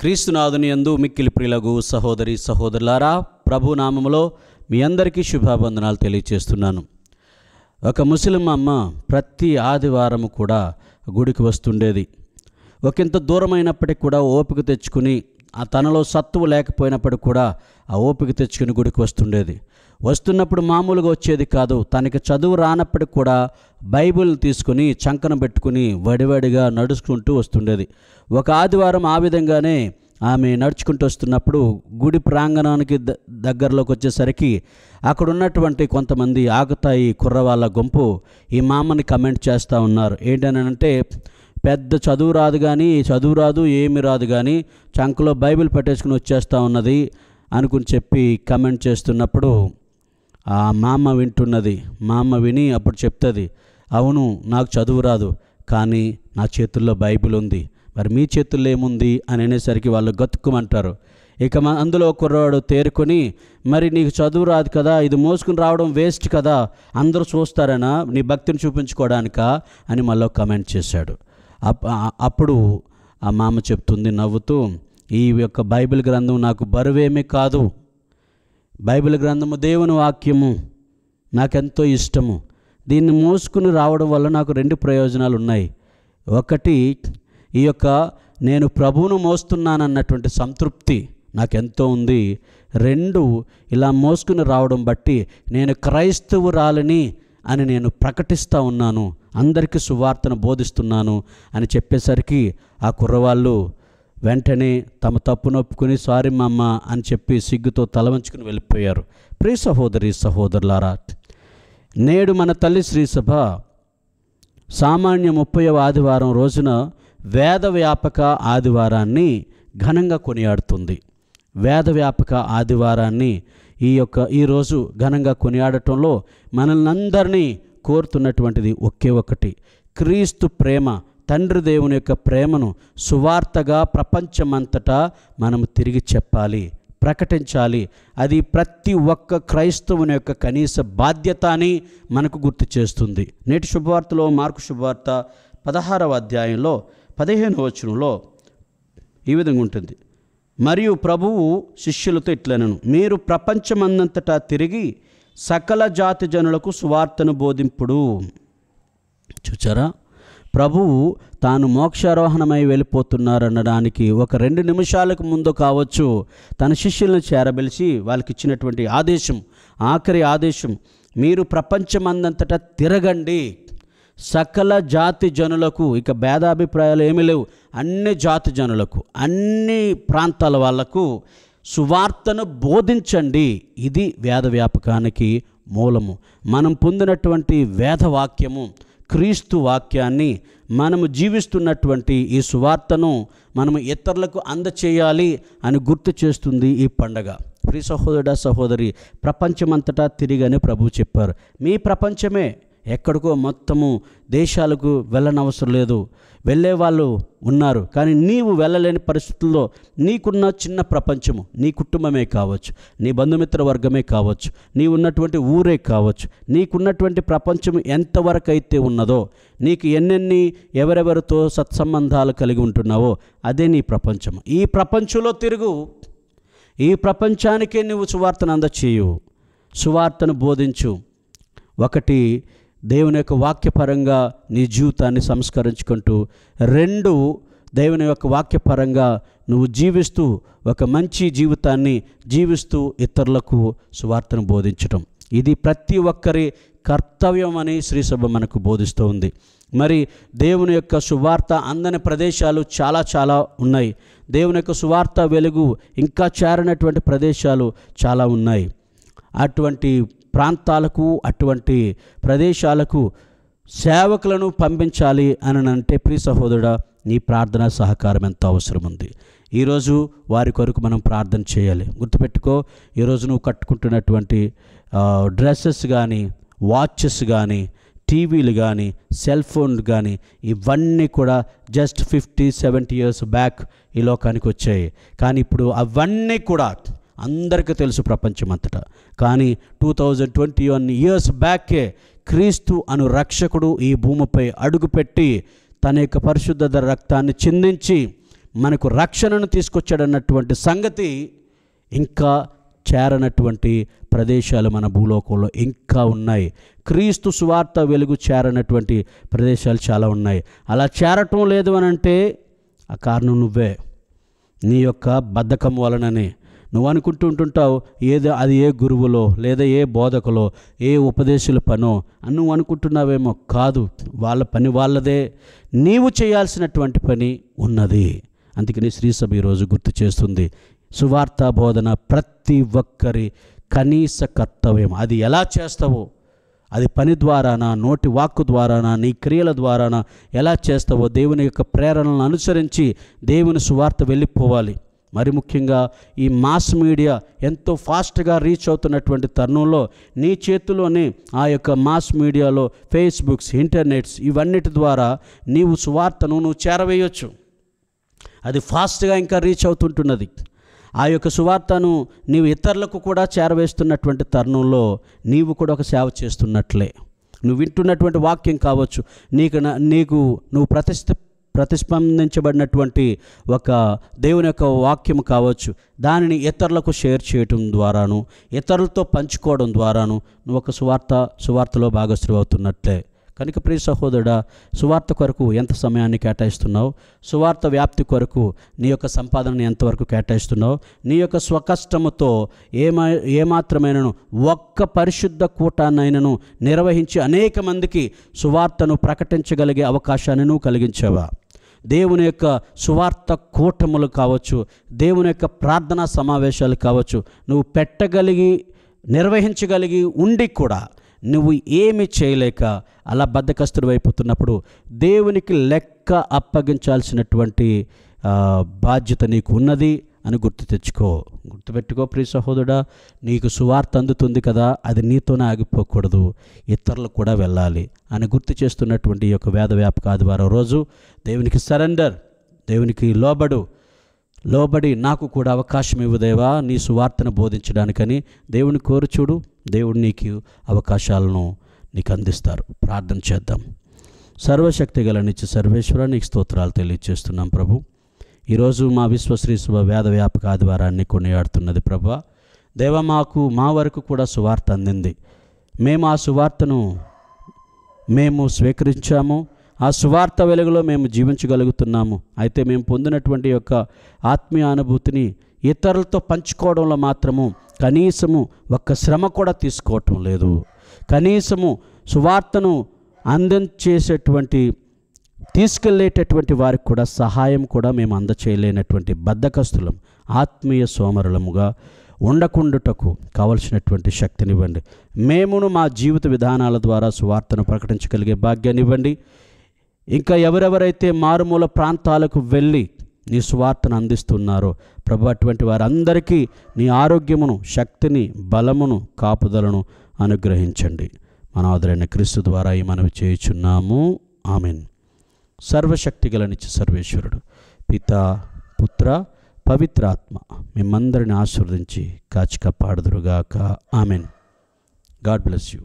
క్రీస్తునాథుని ఎందు మిక్కిలి ప్రిలగు సహోదరి సహోదరులారా ప్రభు నామములో మీ అందరికీ శుభాబంధనాలు తెలియచేస్తున్నాను ఒక ముస్లిం అమ్మ ప్రతి ఆదివారం కూడా గుడికి వస్తుండేది ఒకంత దూరమైనప్పటికీ కూడా ఓపిక తెచ్చుకుని ఆ తనలో సత్తువు లేకపోయినప్పటికి కూడా ఆ ఓపిక తెచ్చుకుని గుడికి వస్తుండేది వస్తున్నప్పుడు మామూలుగా వచ్చేది కాదు తనకి చదువు రానప్పటికి కూడా బైబిల్ తీసుకుని చంకన పెట్టుకుని వడివడిగా నడుచుకుంటూ వస్తుండేది ఒక ఆదివారం ఆ విధంగానే ఆమె నడుచుకుంటూ వస్తున్నప్పుడు గుడి ప్రాంగణానికి ద దగ్గరలోకి వచ్చేసరికి అక్కడ ఉన్నటువంటి కొంతమంది ఆగుతాయి కుర్రవాళ్ళ గుంపు ఈ మామని కమెంట్ చేస్తూ ఉన్నారు ఏంటని అంటే పెద్ద చదువు రాదు కానీ చదువు రాదు ఏమి రాదు కానీ చంకలో బైబిల్ పెట్టేసుకుని వచ్చేస్తూ ఉన్నది అనుకుని చెప్పి కమెంట్ చేస్తున్నప్పుడు ఆ మామ వింటున్నది మామ విని అప్పుడు చెప్తుంది అవును నాకు చదువు రాదు కానీ నా చేతుల్లో బైబిల్ ఉంది మరి మీ చేతుల్లో ఏముంది అని అనేసరికి వాళ్ళు గతుక్కుమంటారు ఇక మన అందులో కుర్రవాడు తేరుకొని మరి నీకు చదువు రాదు కదా ఇది మోసుకుని రావడం వేస్ట్ కదా అందరూ చూస్తారనా నీ భక్తిని చూపించుకోవడానిక అని మళ్ళీ కమెంట్ చేశాడు అప్పుడు ఆ మామ చెప్తుంది నవ్వుతూ ఈ యొక్క బైబిల్ గ్రంథం నాకు బరువేమీ కాదు బైబిల్ గ్రంథము దేవుని వాక్యము నాకెంతో ఇష్టము దీన్ని మోసుకుని రావడం వల్ల నాకు రెండు ప్రయోజనాలు ఉన్నాయి ఒకటి ఈ యొక్క నేను ప్రభువును మోస్తున్నానన్నటువంటి సంతృప్తి నాకెంతో ఉంది రెండు ఇలా మోసుకుని రావడం బట్టి నేను రాలని అని నేను ప్రకటిస్తూ ఉన్నాను అందరికీ సువార్తను బోధిస్తున్నాను అని చెప్పేసరికి ఆ కుర్రవాళ్ళు వెంటనే తమ తప్పు నొప్పుకుని సారీ మామ అని చెప్పి సిగ్గుతో తలవంచుకుని వెళ్ళిపోయారు ప్రియ సహోదరి సహోదరులారా నేడు మన తల్లి శ్రీసభ సామాన్య ముప్పై ఆదివారం రోజున వేద వ్యాపక ఆదివారాన్ని ఘనంగా కొనియాడుతుంది వేద వ్యాపక ఆదివారాన్ని ఈ యొక్క ఈరోజు ఘనంగా కొనియాడటంలో మనల్ని అందరినీ కోరుతున్నటువంటిది ఒకే ఒకటి క్రీస్తు ప్రేమ తండ్రి దేవుని యొక్క ప్రేమను సువార్తగా ప్రపంచమంతటా మనము తిరిగి చెప్పాలి ప్రకటించాలి అది ప్రతి ఒక్క క్రైస్తవుని యొక్క కనీస బాధ్యత అని మనకు గుర్తు చేస్తుంది నేటి శుభవార్తలో మార్కు శుభవార్త పదహారవ అధ్యాయంలో పదిహేను వచనంలో ఈ విధంగా ఉంటుంది మరియు ప్రభువు శిష్యులతో ఇట్లనను మీరు ప్రపంచమన్నంతటా తిరిగి సకల జాతి జనులకు సువార్తను బోధింపుడు చూచారా ప్రభువు తాను మోక్షారోహణమై వెళ్ళిపోతున్నారనడానికి ఒక రెండు నిమిషాలకు ముందు కావచ్చు తన శిష్యులను చేరబెలిచి వాళ్ళకి ఇచ్చినటువంటి ఆదేశం ఆఖరి ఆదేశం మీరు ప్రపంచమందంతటా తిరగండి సకల జాతి జనులకు ఇక భేదాభిప్రాయాలు ఏమీ లేవు అన్ని జాతి జనులకు అన్ని ప్రాంతాల వాళ్లకు సువార్తను బోధించండి ఇది వేద వ్యాపకానికి మూలము మనం పొందినటువంటి వేదవాక్యము క్రీస్తు వాక్యాన్ని మనము జీవిస్తున్నటువంటి ఈ సువార్తను మనము ఇతరులకు అందచేయాలి అని గుర్తు చేస్తుంది ఈ పండగ ప్రీ సహోదరుడా సహోదరి ప్రపంచమంతటా తిరిగని ప్రభు చెప్పారు మీ ప్రపంచమే ఎక్కడికో మొత్తము దేశాలకు వెళ్ళనవసరం లేదు వెళ్ళే వాళ్ళు ఉన్నారు కానీ నీవు వెళ్ళలేని పరిస్థితుల్లో నీకున్న చిన్న ప్రపంచము నీ కుటుంబమే కావచ్చు నీ బంధుమిత్ర వర్గమే కావచ్చు నీ ఉన్నటువంటి ఊరే కావచ్చు నీకున్నటువంటి ప్రపంచం ఎంతవరకు అయితే ఉన్నదో నీకు ఎన్నెన్ని ఎవరెవరితో సత్సంబంధాలు కలిగి ఉంటున్నావో అదే నీ ప్రపంచం ఈ ప్రపంచంలో తిరుగు ఈ ప్రపంచానికే నువ్వు సువార్తను అందచేయు సువార్తను బోధించు ఒకటి దేవుని యొక్క వాక్యపరంగా నీ జీవితాన్ని సంస్కరించుకుంటూ రెండు దేవుని యొక్క వాక్యపరంగా నువ్వు జీవిస్తూ ఒక మంచి జీవితాన్ని జీవిస్తూ ఇతరులకు సువార్తను బోధించటం ఇది ప్రతి ఒక్కరి కర్తవ్యం అని శ్రీసభ మనకు బోధిస్తూ ఉంది మరి దేవుని యొక్క సువార్త అందని ప్రదేశాలు చాలా చాలా ఉన్నాయి దేవుని యొక్క సువార్త వెలుగు ఇంకా చేరినటువంటి ప్రదేశాలు చాలా ఉన్నాయి అటువంటి ప్రాంతాలకు అటువంటి ప్రదేశాలకు సేవకులను పంపించాలి అని అంటే ప్రియ సహోదరుడా నీ ప్రార్థన సహకారం ఎంత అవసరం ఉంది ఈరోజు వారి కొరకు మనం ప్రార్థన చేయాలి గుర్తుపెట్టుకో ఈరోజు నువ్వు కట్టుకుంటున్నటువంటి డ్రెస్సెస్ కానీ వాచెస్ కానీ టీవీలు కానీ సెల్ ఫోన్లు కానీ ఇవన్నీ కూడా just fifty seventy years back ఈ లోకానికి వచ్చాయి కానీ ఇప్పుడు అవన్నీ కూడా అందరికీ తెలుసు ప్రపంచమంతటా కానీ two thousand twenty one years బ్యాకే క్రీస్తు అను రక్షకుడు ఈ భూమిపై అడుగుపెట్టి తన యొక్క పరిశుద్ధ రక్తాన్ని చిందించి మనకు రక్షణను తీసుకొచ్చాడన్నటువంటి సంగతి ఇంకా చేరనటువంటి ప్రదేశాలు మన భూలోకంలో ఇంకా ఉన్నాయి క్రీస్తు సువార్త వెలుగు చేరనటువంటి ప్రదేశాలు చాలా ఉన్నాయి అలా చేరటం లేదు అని అంటే ఆ కారణం నువ్వే నీ యొక్క బద్ధకం వలననే నువ్వు అనుకుంటూ ఉంటుంటావు ఏదో అది ఏ గురువులో లేదా ఏ బోధకులో ఏ ఉపదేశుల పనో అని నువ్వు అనుకుంటున్నావేమో కాదు వాళ్ళ పని వాళ్ళదే నీవు చేయాల్సినటువంటి పని ఉన్నది అందుకని శ్రీసభ ఈరోజు గుర్తు చేస్తుంది సువార్త బోధన ప్రతి ఒక్కరి కనీస కర్తవ్యం అది ఎలా చేస్తావో అది పని ద్వారానా నోటి వాక్కు ద్వారానా నీ క్రియల ద్వారానా ఎలా చేస్తావో దేవుని యొక్క ప్రేరణలను అనుసరించి దేవుని సువార్త వెళ్ళిపోవాలి మరి ముఖ్యంగా ఈ మాస్ మీడియా ఎంతో ఫాస్ట్గా రీచ్ అవుతున్నటువంటి తరుణంలో నీ చేతిలోనే ఆ యొక్క మాస్ మీడియాలో ఫేస్బుక్స్ ఇంటర్నెట్స్ ఇవన్నిటి ద్వారా నీవు సువార్తను నువ్వు చేరవేయచ్చు అది ఫాస్ట్గా ఇంకా రీచ్ అవుతుంటున్నది ఆ యొక్క సువార్తను నీవు ఇతరులకు కూడా చేరవేస్తున్నటువంటి తరుణంలో నీవు కూడా ఒక సేవ చేస్తున్నట్లే నువ్వు వింటున్నటువంటి వాక్యం కావచ్చు నీకు నీకు నువ్వు ప్రతిష్ట ప్రతిస్పందించబడినటువంటి ఒక దేవుని యొక్క వాక్యం కావచ్చు దానిని ఇతరులకు షేర్ చేయటం ద్వారాను ఇతరులతో పంచుకోవడం ద్వారాను నువ్వు ఒక సువార్త సువార్తలో భాగస్వామి అవుతున్నట్లే కనుక ప్రియ సహోదరుడా సువార్త కొరకు ఎంత సమయాన్ని కేటాయిస్తున్నావు సువార్త వ్యాప్తి కొరకు నీ యొక్క సంపాదనను ఎంతవరకు కేటాయిస్తున్నావు నీ యొక్క స్వకష్టముతో ఏమా ఏమాత్రమైనను ఒక్క పరిశుద్ధ కూటాన్నైనను నిర్వహించి అనేక మందికి సువార్తను ప్రకటించగలిగే అవకాశాన్ని నువ్వు కలిగించావా దేవుని యొక్క సువార్త కూటములు కావచ్చు దేవుని యొక్క ప్రార్థనా సమావేశాలు కావచ్చు నువ్వు పెట్టగలిగి నిర్వహించగలిగి ఉండి కూడా నువ్వు ఏమి చేయలేక అలా బద్దకస్తుడు అయిపోతున్నప్పుడు దేవునికి లెక్క అప్పగించాల్సినటువంటి బాధ్యత నీకు ఉన్నది అని గుర్తు తెచ్చుకో గుర్తుపెట్టుకో ప్రియ సహోదరుడా నీకు సువార్త అందుతుంది కదా అది నీతోనే ఆగిపోకూడదు ఇతరులకు కూడా వెళ్ళాలి అని గుర్తు చేస్తున్నటువంటి ఈ యొక్క వేద వ్యాపక ఆదివారం రోజు దేవునికి సరెండర్ దేవునికి లోబడు లోబడి నాకు కూడా అవకాశం ఇవ్వదేవా నీ సువార్తను బోధించడానికని దేవుని కోరుచుడు దేవుడు నీకు అవకాశాలను నీకు అందిస్తారు ప్రార్థన చేద్దాం సర్వశక్తి గల నిత్య సర్వేశ్వర నీకు స్తోత్రాలు తెలియజేస్తున్నాం ప్రభు ఈరోజు మా విశ్వశ్రీ శుభ వేద వ్యాపక ఆదివారాన్ని కొనియాడుతున్నది ప్రభా దేవ మాకు మా వరకు కూడా సువార్త అందింది మేము ఆ సువార్తను మేము స్వీకరించాము ఆ సువార్త వెలుగులో మేము జీవించగలుగుతున్నాము అయితే మేము పొందినటువంటి యొక్క ఆత్మీయ అనుభూతిని ఇతరులతో పంచుకోవడంలో మాత్రము కనీసము ఒక్క శ్రమ కూడా తీసుకోవటం లేదు కనీసము సువార్తను అందించేసేటువంటి తీసుకెళ్ళేటటువంటి వారికి కూడా సహాయం కూడా మేము అందచేయలేనటువంటి బద్ధకస్తులం ఆత్మీయ సోమరులముగా ఉండకుండుటకు కావలసినటువంటి శక్తినివ్వండి మేమును మా జీవిత విధానాల ద్వారా సువార్తను ప్రకటించగలిగే భాగ్యాన్ని ఇవ్వండి ఇంకా ఎవరెవరైతే మారుమూల ప్రాంతాలకు వెళ్ళి నీ సువార్తను అందిస్తున్నారో ప్రభు అటువంటి వారందరికీ నీ ఆరోగ్యమును శక్తిని బలమును కాపుదలను అనుగ్రహించండి మన ఆదరైన క్రీస్తు ద్వారా ఈ మనవి చేయుచున్నాము ఆమెను సర్వశక్తి నిత్య సర్వేశ్వరుడు పిత పుత్ర పవిత్రాత్మ మిమ్మందరిని ఆశీర్వదించి కాచిక పాడదురుగాక ఆమెన్ గాడ్ బ్లెస్ యూ